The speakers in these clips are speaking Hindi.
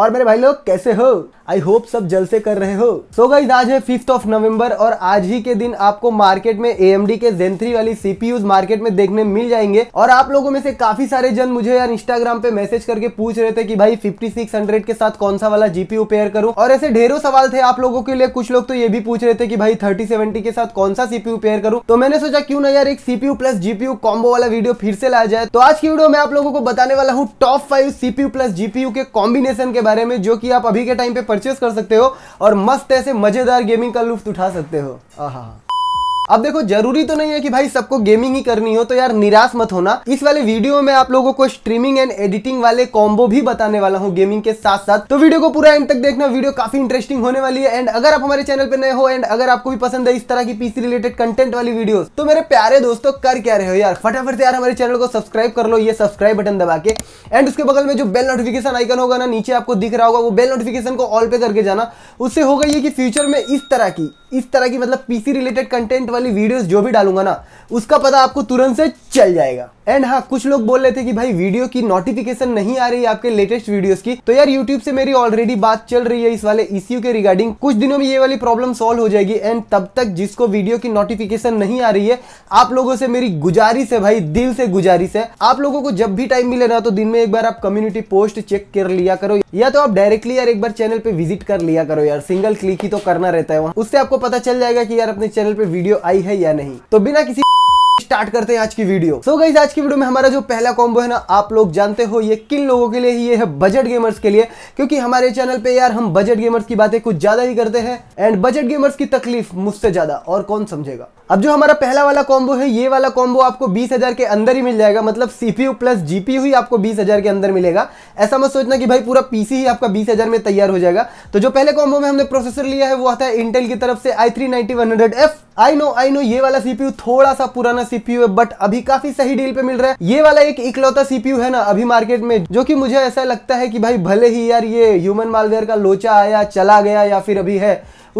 और मेरे भाई लोग कैसे हो आई होप सब जल से कर रहे हो सो so गई आज है फिफ्थ ऑफ नवंबर और आज ही के दिन आपको मार्केट में ए के जेन थ्री वाली सीपीयू मार्केट में देखने मिल जाएंगे और आप लोगों में से काफी सारे जन मुझे यार इंस्टाग्राम पे मैसेज करके पूछ रहे थे कि भाई 5600 के साथ कौन सा वाला जीपीयू पेयर करूं और ऐसे ढेरों सवाल थे आप लोगों के लिए कुछ लोग तो ये भी पूछ रहे थे कि भाई थर्टी सेवेंटी के साथ कौन सा सीपीयू पेयर करूं तो मैंने सोचा क्यों ना यार एक सीपीयू प्लस जीपीयू कॉम्बो वाला वीडियो फिर से लाया जाए तो आज की वीडियो में आप लोगों को बताने वाला हूँ top five CPU plus GPU के कॉम्बिनेशन के बारे में जो कि आप अभी के टाइम पे परचेस कर सकते हो और मस्त ऐसे मज़ेदार गेमिंग का लुफ्त उठा सकते हो हाँ अब देखो जरूरी तो नहीं है कि भाई सबको गेमिंग ही करनी हो तो यार निराश मत होना इस वाले वीडियो में आप लोगों को स्ट्रीमिंग एंड एडिटिंग वाले कॉम्बो भी बताने वाला हूँ गेमिंग के साथ साथ तो वीडियो को पूरा एंड तक देखना वीडियो काफी इंटरेस्टिंग होने वाली है एंड अगर आप हमारे चैनल पर नए हो एंड अगर आपको भी पसंद है इस तरह की पीसी रिलेटेड कंटेंट वाली वीडियो तो मेरे प्यारे दोस्तों कर क्या रहे हो यार फटाफट से यार हमारे चैनल को सब्सक्राइब कर लो ये सब्सक्राइब बटन दबा के एंड उसके बगल में जो बेल नोटिफिकेशन आइकन होगा ना नीचे आपको दिख रहा होगा वो बेल नोटिफिकेशन को ऑल पे करके जाना उससे होगा ये कि फ्यूचर में इस तरह की इस तरह की मतलब पीसी रिलेटेड कंटेंट वाली वीडियोस जो भी डालूंगा ना उसका पता आपको तुरंत से चल जाएगा एंड हाँ कुछ लोग बोल रहे थे कि भाई वीडियो की नोटिफिकेशन नहीं आ रही है आपके लेटेस्ट वीडियोस की तो यार यूट्यूब से मेरी ऑलरेडी बात चल रही है इस वाले इश्यू के रिगार्डिंग कुछ दिनों में ये वाली प्रॉब्लम सॉल्व हो जाएगी एंड तब तक जिसको वीडियो की नोटिफिकेशन नहीं आ रही है आप लोगों से मेरी गुजारिश है भाई दिल से गुजारिश है आप लोगों को जब भी टाइम मिले ना तो दिन में एक बार आप कम्युनिटी पोस्ट चेक कर लिया करो या तो आप डायरेक्टली यार एक बार चैनल पे विजिट कर लिया करो यार सिंगल क्लिक ही तो करना रहता है वहां उससे आपको पता चल जाएगा कि यार अपने चैनल पे वीडियो आई है या नहीं तो बिना किसी स्टार्ट करते हैं आज की वीडियो सो so गाइज आज की वीडियो में हमारा जो पहला कॉम्बो है ना आप लोग जानते हो ये किन लोगों के लिए ही ये है बजट गेमर्स के लिए क्योंकि हमारे चैनल पे यार हम बजट गेमर्स की बातें कुछ ज्यादा ही करते हैं एंड बजट गेमर्स की तकलीफ मुझसे ज्यादा और कौन समझेगा अब जो हमारा पहला वाला कॉम्बो है ये वाला कॉम्बो आपको बीस हजार के अंदर ही मिल जाएगा मतलब सीपीयू प्लस जीपी ही आपको बीस हजार के अंदर मिलेगा ऐसा मत सोचना कि भाई पूरा पीसी ही आपका बीस हजार में तैयार हो जाएगा तो जो पहले कॉम्बो में हमने प्रोसेसर लिया है वो आता है इंटेल की तरफ से I three ninety one hundred F I know I know ये वाला सीपीयू थोड़ा सा पुराना सीपीयू है बट अभी काफी सही डील पे मिल रहा है ये वाला एक इकलौता सीपीयू है ना अभी मार्केट में जो कि मुझे ऐसा लगता है कि भाई भले ही यार ये ह्यूमन मालवेयर का लोचा आया चला गया या फिर अभी है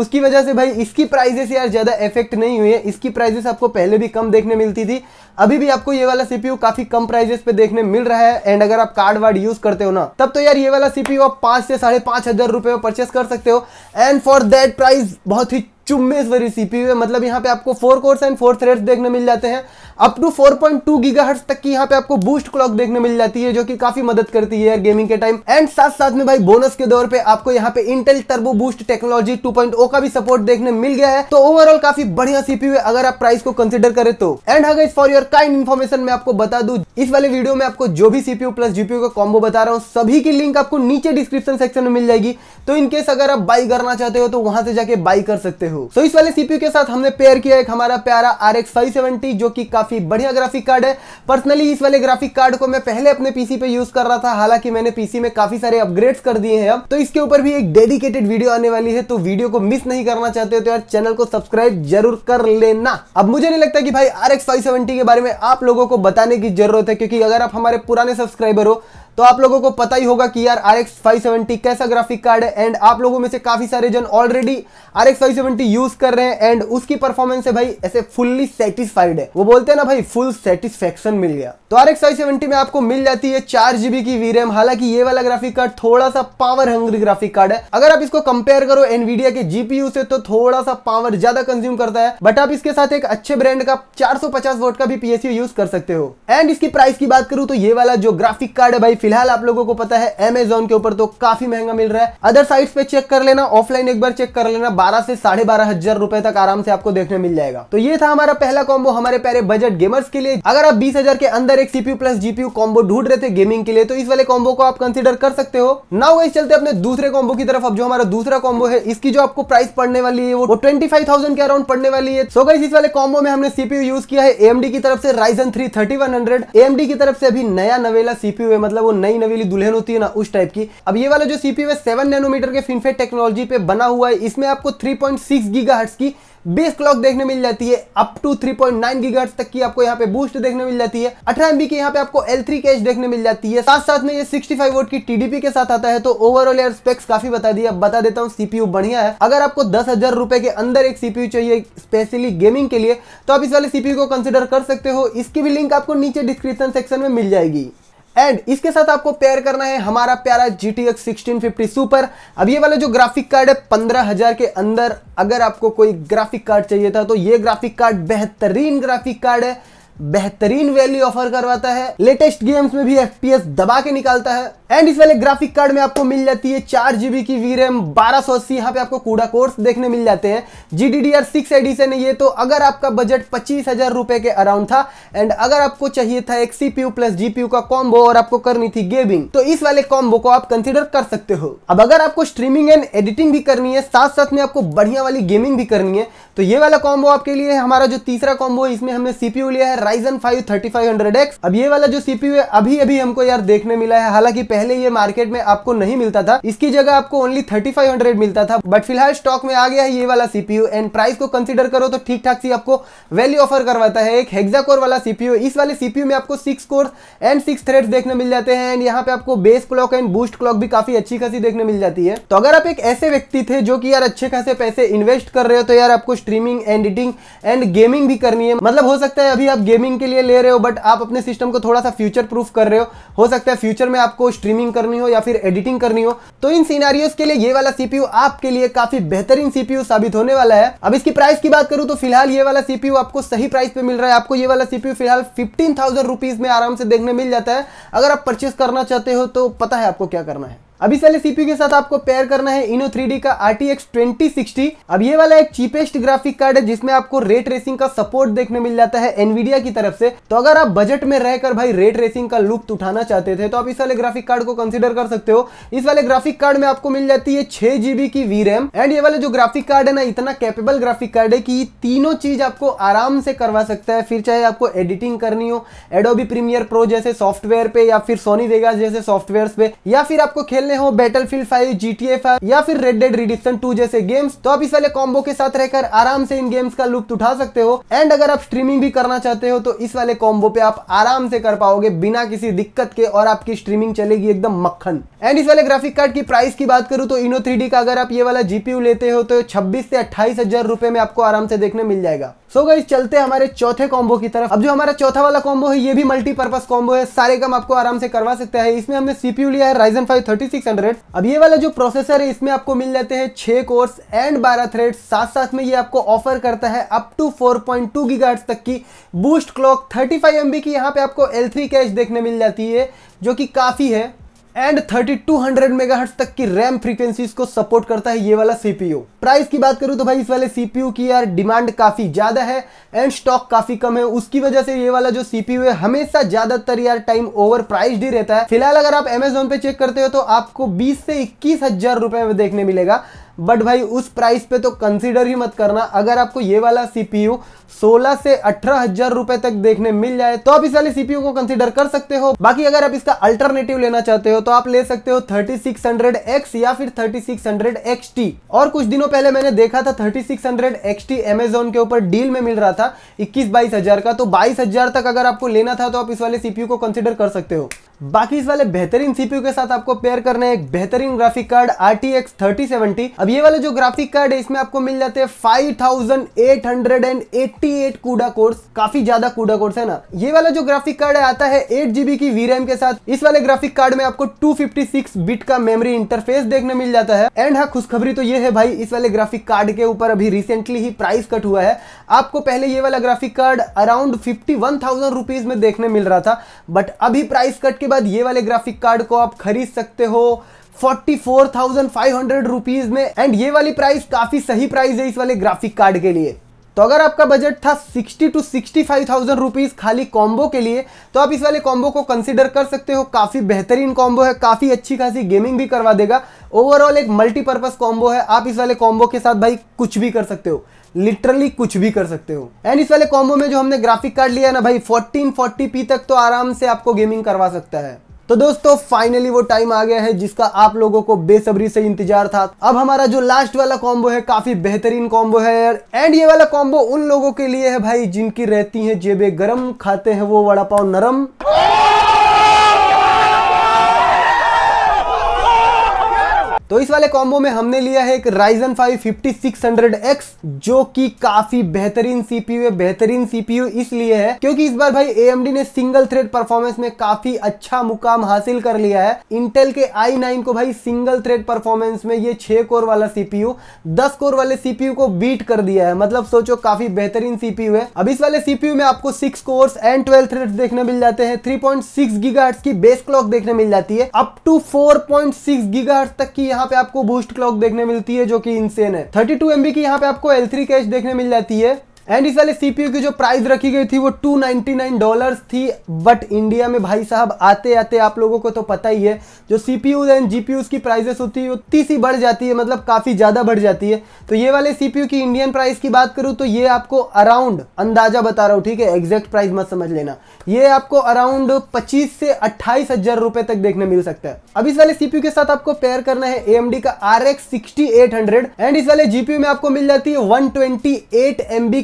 उसकी वजह से भाई इसकी प्राइजेस यार ज़्यादा इफेक्ट नहीं हुई है इसकी प्राइजेस आपको पहले भी कम देखने मिलती थी अभी भी आपको ये वाला सीपीयू काफी कम प्राइजेस पे देखने मिल रहा है एंड अगर आप कार्ड वार्ड यूज करते हो ना तब तो यार ये वाला सीपीयू आप पांच से साढ़े पांच हजार रुपए में परचेस कर सकते हो एंड फॉर दैट प्राइस बहुत ही वाली सीपीयू है मतलब यहाँ पे आपको four cores and four threads देखने मिल जाते हैं अप टू 4.2 गीगाहर्ट्ज तक की यहाँ पे आपको बूस्ट क्लॉक देखने मिल जाती है जो कि काफी मदद करती है गेमिंग के टाइम एंड साथ साथ में भाई बोनस के दौर पे आपको यहाँ पे इंटेल टर्बो बूस्ट टेक्नोलॉजी 2.0 का भी सपोर्ट देखने मिल गया है तो ओवरऑल काफी बढ़िया सीपीयू है अगर आप प्राइस को कंसिडर करें तो एंड अगर फॉर योर काइंड इन्फॉर्मेशन मैं आपको बता दू इस वाले वीडियो में आपको जो भी सीपीयू प्लस जीपीयू का कॉम्बो बता रहा हूँ सभी की लिंक आपको नीचे डिस्क्रिप्शन सेक्शन में मिल जाएगी तो इनकेस अगर आप बाई करना चाहते हो तो वहां से जाके बाई कर सकते हो हो सो so, इस वाले सीपीयू के साथ हमने पेयर किया एक हमारा प्यारा आर एक्स फाइव सेवेंटी जो कि काफी बढ़िया ग्राफिक कार्ड है पर्सनली इस वाले ग्राफिक कार्ड को मैं पहले अपने पीसी पे यूज कर रहा था हालांकि मैंने पीसी में काफी सारे अपग्रेड कर दिए हैं अब तो इसके ऊपर भी एक डेडिकेटेड वीडियो आने वाली है तो वीडियो को मिस नहीं करना चाहते हो तो यार चैनल को सब्सक्राइब जरूर कर लेना अब मुझे नहीं लगता कि भाई आर एक्स फाइव सेवेंटी के बारे में आप लोगों को बताने की जरूरत है क्योंकि अगर आप हमारे पुराने सब्सक्राइबर हो तो आप लोगों को पता ही होगा कि यार आर एक्स कैसा ग्राफिक कार्ड है एंड आप लोगों में से काफी सारे जन ऑलरेडी आर एक्स भी यूज कर रहे हैं एंड उसकी परफॉर्मेंस है भाई ऐसे फुल्ली सेटिस्फाइड है वो बोलते हैं ना भाई फुल सेटिस्फेक्शन मिल गया तो आर एक्स में आपको मिल जाती है चार जीबी की वी रैम हालांकि ये वाला ग्राफिक कार्ड थोड़ा सा पावर हंग्री ग्राफिक कार्ड है अगर आप इसको कंपेयर करो एनवीडिया के जीपीयू से तो थोड़ा सा पावर ज्यादा कंज्यूम करता है बट आप इसके साथ एक अच्छे ब्रांड का 450 वोट का भी पीएसयू यूज कर सकते हो एंड इसकी प्राइस की बात करूं तो ये वाला जो ग्राफिक कार्ड है भाई फिलहाल आप लोगों को पता है एमेजोन के ऊपर तो काफी महंगा मिल रहा है अदर साइट पे चेक कर लेना ऑफलाइन एक बार चेक कर लेना बारह से साढ़े बारह हजार रुपए तक आराम से आपको देखने मिल जाएगा तो ये था हमारा पहला कॉम्बो हमारे प्यारे बजट गेमर्स के लिए अगर आप बीस हजार के अंदर एक सीपीयू प्लस जीपीयू कॉम्बो ढूंढ रहे थे गेमिंग के लिए तो इस वाले कॉम्बो को आप कंसिडर कर सकते हो नाउ गाइस चलते अपने दूसरे कॉम्बो की तरफ अब जो हमारा दूसरा कॉम्बो है इसकी जो आपको प्राइस पड़ने वाली है वो ट्वेंटी के अराउंड पड़ने वाली है सो गई इस वाले कॉम्बो में हमने सीपीयू यूज किया है एएमडी की तरफ से Ryzen three thirty one hundred की तरफ से अभी नया नवेला सीपीयू है मतलब वो नई नवेली दुल्हन होती है ना उस टाइप की अब ये वाला जो सीपीयू है सेवन नैनोमीटर के फिनफेट टेक्नोलॉजी पे बना हुआ है इसमें आपको थ्री सिक्स गीगाहर्ट्ज की बेस क्लॉक देखने मिल जाती है अप टू 3.9 गीगाहर्ट्ज तक की आपको यहाँ पे बूस्ट देखने मिल जाती है अठारह एमबी के यहाँ पे आपको L3 थ्री कैश देखने मिल जाती है साथ साथ में ये 65 वोट की TDP के साथ आता है तो ओवरऑल यार स्पेक्स काफी बता दिया बता देता हूँ सीपीयू बढ़िया है अगर आपको दस हजार रुपए के अंदर एक सीपीयू चाहिए स्पेशली गेमिंग के लिए तो आप इस वाले सीपीयू को कंसिडर कर सकते हो इसकी भी लिंक आपको नीचे डिस्क्रिप्शन सेक्शन में मिल जाएगी एंड इसके साथ आपको पेयर करना है हमारा प्यारा G T X sixteen fifty super अब ये वाला जो ग्राफिक कार्ड है पंद्रह हजार के अंदर अगर आपको कोई ग्राफिक कार्ड चाहिए था तो ये ग्राफिक कार्ड बेहतरीन ग्राफिक कार्ड है बेहतरीन वैल्यू ऑफर करवाता है लेटेस्ट गेम्स में भी एफ दबा के निकालता है एंड इस वाले ग्राफिक कार्ड में आपको मिल जाती है चार जीबी की वी रैम बारह सौ अस्सी यहाँ पे आपको कूड़ा कोर्स देखने मिल जाते हैं G D D R six edition है ये तो अगर आपका बजट पच्चीस हजार रुपए के अराउंड था एंड अगर आपको चाहिए था एक सीपीयू प्लस जीपीयू का कॉम्बो और आपको करनी थी गेमिंग तो इस वाले कॉम्बो को आप कंसिडर कर सकते हो अब अगर आपको स्ट्रीमिंग एंड एडिटिंग भी करनी है साथ साथ में आपको बढ़िया वाली गेमिंग भी करनी है तो ये वाला कॉम्बो आपके लिए हमारा जो तीसरा कॉम्बो है इसमें हमने सीपीयू लिया है Ryzen five thirty five hundred X अब ये वाला जो सीपीयू है अभी अभी हमको यार देखने मिला है हालांकि पहले ये मार्केट में आपको नहीं मिलता था इसकी जगह आपको ओनली थर्टी मिलता था बट फिलहाल स्टॉक में आ गया है ये वाला सीपीयू एंड प्राइस को कंसिडर करो तो ठीक ठाक सी आपको वैल्यू ऑफर करवाता है एक हेक्सा कोर वाला सीपीयू इस वाले सीपीयू में आपको six core and six thread देखने मिल जाते हैं एंड यहाँ पे आपको base clock and boost clock भी काफी अच्छी खासी देखने मिल जाती है तो अगर आप एक ऐसे व्यक्ति थे जो कि यार अच्छे खासे पैसे इन्वेस्ट कर रहे हो तो यार आपको स्ट्रीमिंग एडिटिंग एंड गेमिंग भी करनी है मतलब हो सकता है अभी आप गेमिंग के लिए ले रहे हो बट आप अपने सिस्टम को थोड़ा सा फ्यूचर प्रूफ कर रहे हो हो सकता है फ्यूचर में आपको स्ट्रीमिंग करनी हो या फिर एडिटिंग करनी हो तो इन सीनारियोज के लिए ये वाला सीपीयू आपके लिए काफी बेहतरीन सीपीयू साबित होने वाला है अब इसकी प्राइस की बात करूं तो फिलहाल ये वाला सीपीयू आपको सही प्राइस पे मिल रहा है आपको ये वाला सीपीयू फिलहाल फिफ्टीन थाउजेंड में आराम से देखने मिल जाता है अगर आप परचेस करना चाहते हो तो पता है आपको क्या करना है अभी साले सीपीयू के साथ आपको पेयर करना है इनो 3D का आर टी एक्स अब ये वाला एक चीपेस्ट ग्राफिक कार्ड है जिसमें आपको रेट रेसिंग का सपोर्ट देखने मिल जाता है एनवीडिया की तरफ से तो अगर आप बजट में रहकर भाई रेट रेसिंग का लुप्त उठाना चाहते थे तो आप इस वाले ग्राफिक कार्ड को कंसिडर कर सकते हो इस वाले ग्राफिक कार्ड में आपको मिल जाती है छह जीबी की वी रैम एंड ये वाला जो ग्राफिक कार्ड है ना इतना कैपेबल ग्राफिक कार्ड है कि तीनों चीज आपको आराम से करवा सकता है फिर चाहे आपको एडिटिंग करनी हो एडोबी प्रीमियर प्रो जैसे सॉफ्टवेयर पे या फिर सोनी वेगा जैसे सॉफ्टवेयर पे या फिर आपको खेल खेलने हो Battlefield five G T A five या फिर रेड डेड रिडिशन टू जैसे गेम्स तो आप इस वाले कॉम्बो के साथ रहकर आराम से इन गेम्स का लुप्त उठा सकते हो एंड अगर आप स्ट्रीमिंग भी करना चाहते हो तो इस वाले कॉम्बो पे आप आराम से कर पाओगे बिना किसी दिक्कत के और आपकी स्ट्रीमिंग चलेगी एकदम मक्खन एंड इस वाले ग्राफिक कार्ड की प्राइस की बात करूँ तो इनो थ्री का अगर आप ये वाला जीपीयू लेते हो तो छब्बीस से अट्ठाईस हजार रुपए में आपको आराम से देखने मिल जाएगा सो so गई चलते हमारे चौथे कॉम्बो की तरफ अब जो हमारा चौथा वाला कॉम्बो है ये भी मल्टीपर्पज कॉम्बो है सारे काम आपको आराम से करवा सकते हैं इसमें हमने सीपीयू लिया है राइजन फाइव थर्टी हंड्रेड अब ये वाला जो प्रोसेसर है इसमें आपको मिल जाते हैं छह कोर्स एंड बारह थ्रेड साथ साथ में ये आपको ऑफर करता है up to four point two तक की बूस्ट क्लॉक थर्टी फाइव की यहाँ पे आपको एल थ्री कैश देखने मिल जाती है जो कि काफ़ी है एंड 3200 मेगाहर्ट्ज तक की रैम फ्रीक्वेंसीज को सपोर्ट करता है ये वाला सीपीयू प्राइस की बात करूं तो भाई इस वाले सीपीयू की यार डिमांड काफ़ी ज़्यादा है एंड स्टॉक काफ़ी कम है उसकी वजह से ये वाला जो सीपीयू है हमेशा ज़्यादातर यार टाइम ओवर प्राइस ही रहता है फिलहाल अगर आप एमेजोन पे चेक करते हो तो आपको बीस से इक्कीस हज़ार रुपए में देखने मिलेगा बट भाई उस प्राइस पे तो कंसीडर ही मत करना अगर आपको ये वाला सीपीयू 16 से अठारह हजार रुपए तक देखने मिल जाए तो आप इस वाले सीपीयू को कंसीडर कर सकते हो बाकी अगर आप इसका अल्टरनेटिव लेना चाहते हो तो आप ले सकते हो 3600X या फिर 3600XT और कुछ दिनों पहले मैंने देखा था 3600XT Amazon के ऊपर डील में मिल रहा था इक्कीस बाईस हजार का तो बाईस हजार तक अगर आपको लेना था तो आप इस वाले सीपीयू को कंसिडर कर सकते हो बाकी इस वाले बेहतरीन सीपीयू के साथ आपको पेयर करने एक बेहतरीन graphic card R T X thirty seventy अब ये वाले जो ग्राफिक कार्ड है इसमें आपको मिल जाते हैं 5,888 कूडा कोर्स काफी ज्यादा कूडा कोर्स है ना ये वाला जो ग्राफिक कार्ड है आता है एट जीबी की वी के साथ इस वाले ग्राफिक कार्ड में आपको टू बिट का मेमरी इंटरफेस देखने मिल जाता है एंड हाँ खुशखबरी तो ये है भाई इस वाले ग्राफिक कार्ड के ऊपर अभी रिसेंटली ही प्राइस कट हुआ है आपको पहले ये वाला ग्राफिक कार्ड अराउंड फिफ्टी में देखने मिल रहा था बट अभी प्राइस कट उसके बाद ये वाले ग्राफिक कार्ड को आप खरीद सकते हो 44,500 रुपीस में एंड ये वाली प्राइस काफी सही प्राइस है इस वाले ग्राफिक कार्ड के लिए तो अगर आपका बजट था 60 टू 65,000 फाइव खाली कॉम्बो के लिए तो आप इस वाले कॉम्बो को कंसिडर कर सकते हो काफ़ी बेहतरीन कॉम्बो है काफ़ी अच्छी खासी गेमिंग भी करवा देगा ओवरऑल एक मल्टीपर्पज़ कॉम्बो है आप इस वाले कॉम्बो के साथ भाई कुछ भी कर सकते हो लिटरली कुछ भी कर सकते हो एंड इस वाले कॉम्बो में जो हमने ग्राफिक कार्ड लिया ना भाई 1440 पी तक तो आराम से आपको गेमिंग करवा सकता है तो दोस्तों फाइनली वो टाइम आ गया है जिसका आप लोगों को बेसब्री से इंतजार था अब हमारा जो लास्ट वाला कॉम्बो है काफी बेहतरीन कॉम्बो है यार एंड ये वाला कॉम्बो उन लोगों के लिए है भाई जिनकी रहती है जेबे गरम खाते हैं वो वड़ा पाव नरम तो इस वाले कॉम्बो में हमने लिया है एक Ryzen 5 5600X जो कि काफी बेहतरीन सीपीयू है बेहतरीन सीपीयू इसलिए है क्योंकि इस बार भाई AMD ने सिंगल थ्रेड परफॉर्मेंस में काफी अच्छा मुकाम हासिल कर लिया है इंटेल के i9 को भाई सिंगल थ्रेड परफॉर्मेंस में ये 6 कोर वाला सीपीयू 10 कोर वाले सीपीयू को बीट कर दिया है मतलब सोचो काफी बेहतरीन सीपीयू है अब इस वाले सीपीयू में आपको six cores and twelve thread देखने मिल जाते हैं थ्री पॉइंट की बेस क्लॉक देखने मिल जाती है अप टू फोर पॉइंट तक की यहाँ पे आपको बूस्ट क्लॉक देखने मिलती है जो कि इनसेन है थर्टी टू की यहाँ पे आपको एल थ्री कैश देखने मिल जाती है एंड इस वाले सीपीयू की जो प्राइस रखी गई थी वो 299 डॉलर्स थी बट इंडिया में भाई साहब आते आते आप लोगों को तो पता ही है जो सीपीयू एंड जीपीयू की प्राइजेस होती है वो तीस ही बढ़ जाती है मतलब काफ़ी ज़्यादा बढ़ जाती है तो ये वाले सीपीयू की इंडियन प्राइस की बात करूँ तो ये आपको अराउंड अंदाजा बता रहा हूँ ठीक है एग्जैक्ट प्राइस मत समझ लेना ये आपको अराउंड पच्चीस से अट्ठाईस हजार रुपए तक देखने मिल सकता है अब इस वाले सीपीयू के साथ आपको पेयर करना है एएमडी का आर एक्स एंड इस वाले जीपीयू में आपको मिल जाती है वन ट्वेंटी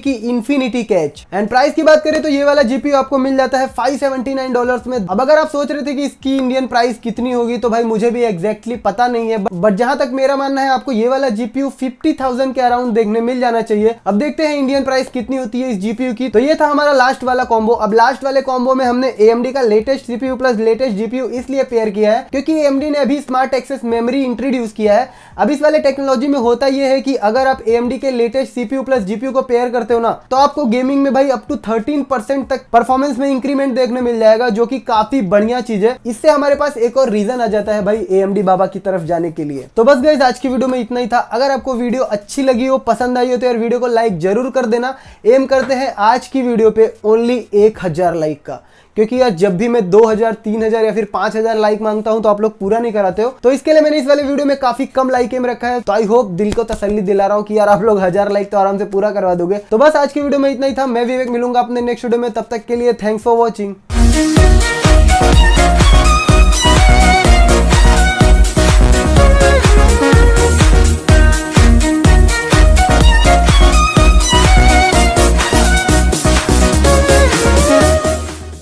की की इन्फिनिटी कैच एंड प्राइस की बात करें तो ये वाला जीपीयू आपको मिल जाता है फाइव सेवेंटी नाइन डॉलर में अब अगर आप सोच रहे थे कि इसकी इंडियन प्राइस कितनी होगी तो भाई मुझे भी एग्जैक्टली पता नहीं है बट जहां तक मेरा मानना है आपको ये वाला जीपीयू फिफ्टी के अराउंड देखने मिल जाना चाहिए अब देखते हैं इंडियन प्राइस कितनी होती है इस जीपीयू की तो ये था हमारा लास्ट वाला कॉम्बो अब लास्ट वाले कॉम्बो में हमने एएमडी का latest CPU plus latest GPU इसलिए पेयर किया है क्योंकि एएमडी ने अभी स्मार्ट एक्सेस मेमोरी इंट्रोड्यूस किया है अब इस वाले टेक्नोलॉजी में होता यह है कि अगर आप एएमडी के लेटेस्ट सीपीयू प्लस जीपीयू को पेयर करते हो ना तो आपको गेमिंग में भाई अप टू थर्टीन तक परफॉर्मेंस में इंक्रीमेंट देखने मिल जाएगा जो कि काफी बढ़िया चीज है इससे हमारे पास एक और रीजन आ जाता है भाई एम बाबा की तरफ जाने के लिए तो बस गई आज की वीडियो में इतना ही था अगर आपको वीडियो अच्छी लगी हो पसंद आई हो तो यार वीडियो को लाइक जरूर कर देना एम करते हैं आज की वीडियो पे ओनली एक लाइक का क्योंकि यार जब भी मैं दो हजार तीन हजार या फिर पांच हजार लाइक मांगता हूँ तो आप लोग पूरा नहीं कराते हो तो इसके लिए मैंने इस वाले वीडियो में काफी कम लाइक एम रखा है तो आई होप दिल को तसली दिला रहा हूँ कि यार आप लोग हजार लाइक तो आराम से पूरा करवा दोगे तो बस आज की वीडियो में इतना ही था मैं विवेक मिलूंगा अपने नेक्स्ट वीडियो में तब तक के लिए थैंक्स फॉर वॉचिंग